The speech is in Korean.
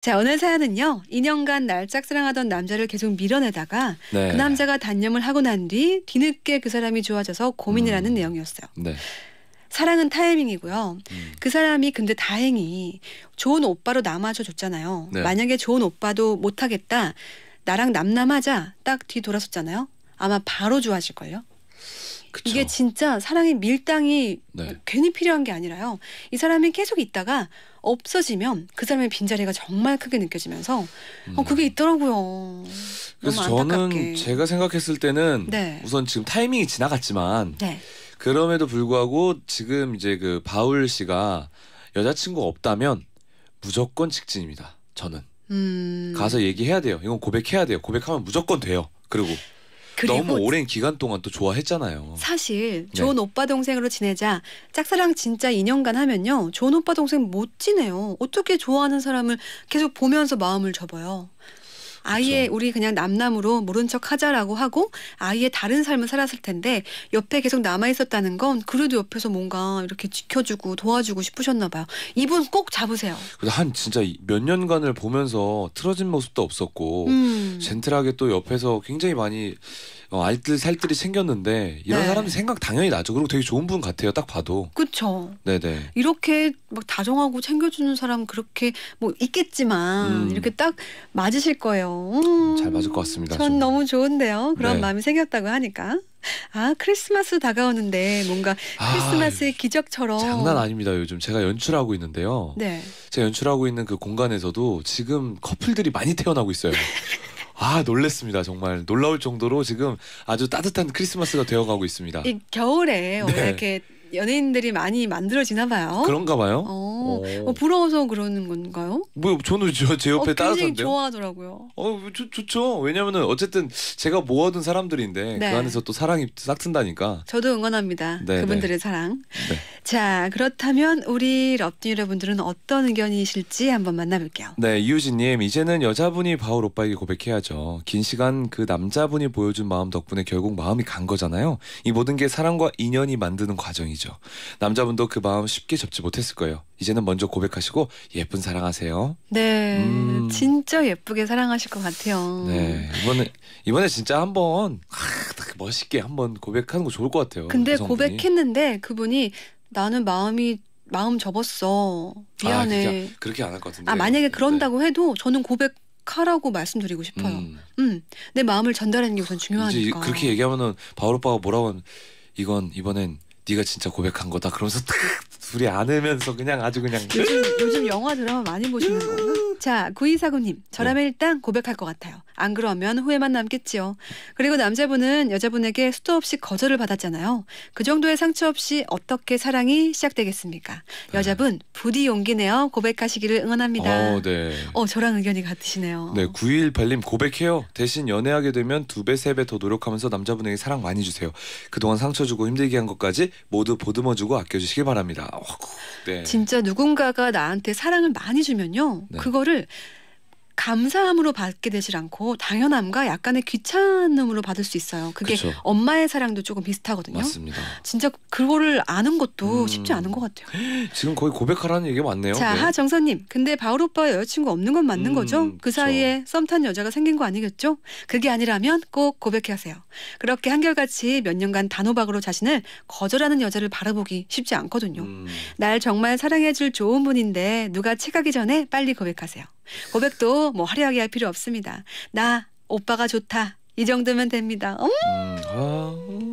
자, 어느 사연은요. 2년간 날 짝사랑하던 남자를 계속 밀어내다가 네. 그 남자가 단념을 하고 난 뒤 뒤늦게 그 사람이 좋아져서 고민을하는 음. 내용이었어요. 네. 사랑은 타이밍이고요. 음. 그 사람이 근데 다행히 좋은 오빠로 남아줘 줬잖아요. 네. 만약에 좋은 오빠도 못하겠다. 나랑 남남하자. 딱뒤 돌아섰잖아요. 아마 바로 좋아질걸요. 그쵸. 이게 진짜 사랑의 밀당이 네. 괜히 필요한 게 아니라요. 이 사람이 계속 있다가 없어지면 그 사람의 빈자리가 정말 크게 느껴지면서 어, 음. 그게 있더라고요. 그래서 저는 제가 생각했을 때는 네. 우선 지금 타이밍이 지나갔지만 네. 그럼에도 불구하고 지금 이제 그 바울 씨가 여자친구 없다면 무조건 직진입니다. 저는 음. 가서 얘기해야 돼요. 이건 고백해야 돼요. 고백하면 무조건 돼요. 그리고 너무 오랜 기간 동안 또 좋아했잖아요. 사실 좋은 네. 오빠 동생으로 지내자 짝사랑 진짜 2년간 하면요 좋은 오빠 동생 못 지내요. 어떻게 좋아하는 사람을 계속 보면서 마음을 접어요. 아예 그렇죠. 우리 그냥 남남으로 모른 척 하자라고 하고 아예 다른 삶을 살았을 텐데 옆에 계속 남아 있었다는 건 그래도 옆에서 뭔가 이렇게 지켜주고 도와주고 싶으셨나 봐요. 이분 꼭 잡으세요. 한 진짜 몇 년간을 보면서 틀어진 모습도 없었고 음. 젠틀하게 또 옆에서 굉장히 많이 어, 알뜰살뜰이 생겼는데 이런 네. 사람이 생각 당연히 나죠. 그리고 되게 좋은 분 같아요. 딱 봐도. 그렇죠. 네네. 이렇게 막 다정하고 챙겨주는 사람 그렇게 뭐 있겠지만 음. 이렇게 딱 맞으실 거예요. 음. 음, 잘 맞을 것 같습니다. 전 좀. 너무 좋은데요. 그런 네. 마음이 생겼다고 하니까. 아 크리스마스 다가오는데 뭔가 아, 크리스마스의 아, 기적처럼 장난 아닙니다 요즘 제가 연출하고 있는데요. 네. 제가 연출하고 있는 그 공간에서도 지금 커플들이 많이 태어나고 있어요. 아 놀랬습니다 정말 놀라울 정도로 지금 아주 따뜻한 크리스마스가 되어가고 있습니다. 이 겨울에 원래 네. 이렇게 연예인들이 많이 만들어지나 봐요. 그런가 봐요. 어. 뭐, 어, 뭐 부러워서 그러는 건가요? 뭐 저는 저, 제 어, 옆에 어, 따뜻한데요. 좋아하더라고요. 어, 좋, 좋죠. 왜냐면은 어쨌든 제가 모아둔 사람들인데 네. 그 안에서 또 사랑이 싹튼다니까. 저도 응원합니다. 네, 그분들의 네. 사랑. 네. 자, 그렇다면 우리 럽디 여러분들은 어떤 의견이실지 한번 만나볼게요. 네, 이유진님 이제는 여자분이 바울 오빠에게 고백해야죠. 긴 시간 그 남자분이 보여준 마음 덕분에 결국 마음이 간 거잖아요. 이 모든 게 사랑과 인연이 만드는 과정이죠. 남자분도 그 마음 쉽게 접지 못했을 거예요. 이제는 먼저 고백하시고 예쁜 사랑하세요. 네, 음. 진짜 예쁘게 사랑하실 것 같아요. 네, 이번에 이번에 진짜 한번 아, 멋있게 한번 고백하는 거 좋을 것 같아요. 근데 여성분이. 고백했는데 그분이 나는 마음이 마음 접었어 아, 미안해. 아, 그렇게, 안 할 것 같은데. 아 만약에 네. 그런다고 네. 해도 저는 고백 하라고 말씀드리고 싶어요. 음. 음. 내 마음을 전달하는 게 우선 중요하니까. 그렇게 얘기하면은 바울 오빠가 뭐라고 하면 이건 이번엔 네가 진짜 고백한 거다. 그러면서 탁 둘이 안으면서 그냥 아주 그냥 요즘, 요즘 영화 드라마 많이 보시는 거예요. 자, 9249님. 저라면 네. 일단 고백할 것 같아요. 안 그러면 후회만 남겠지요. 그리고 남자분은 여자분에게 수도 없이 거절을 받았잖아요. 그 정도의 상처 없이 어떻게 사랑이 시작되겠습니까? 네. 여자분 부디 용기 내어 고백하시기를 응원합니다. 어, 네. 어, 저랑 의견이 같으시네요. 네, 9 1 8님 고백해요. 대신 연애하게 되면 두 배, 세 배 더 노력하면서 남자분에게 사랑 많이 주세요. 그동안 상처 주고 힘들게 한 것까지 모두 보듬어 주고 아껴 주시길 바랍니다. 어, 네. 진짜 누군가가 나한테 사랑을 많이 주면요. 네. 그거를 감사함으로 받게 되질 않고 당연함과 약간의 귀찮음으로 받을 수 있어요. 그게 그쵸. 엄마의 사랑도 조금 비슷하거든요. 맞습니다. 진짜 그거를 아는 것도 음. 쉽지 않은 것 같아요. 지금 거의 고백하라는 얘기가 많네요. 자, 네. 하정선님. 근데 바울 오빠 여자친구 없는 건 맞는 음, 거죠? 그 사이에 썸탄 여자가 생긴 거 아니겠죠? 그게 아니라면 꼭고백 하세요. 그렇게 한결같이 몇 년간 단호박으로 자신을 거절하는 여자를 바라보기 쉽지 않거든요. 음. 날 정말 사랑해줄 좋은 분인데 누가 체가기 전에 빨리 고백하세요. 고백도 뭐 화려하게 할 필요 없습니다. 나 오빠가 좋다. 이 정도면 됩니다. 음. 음. 아, 음.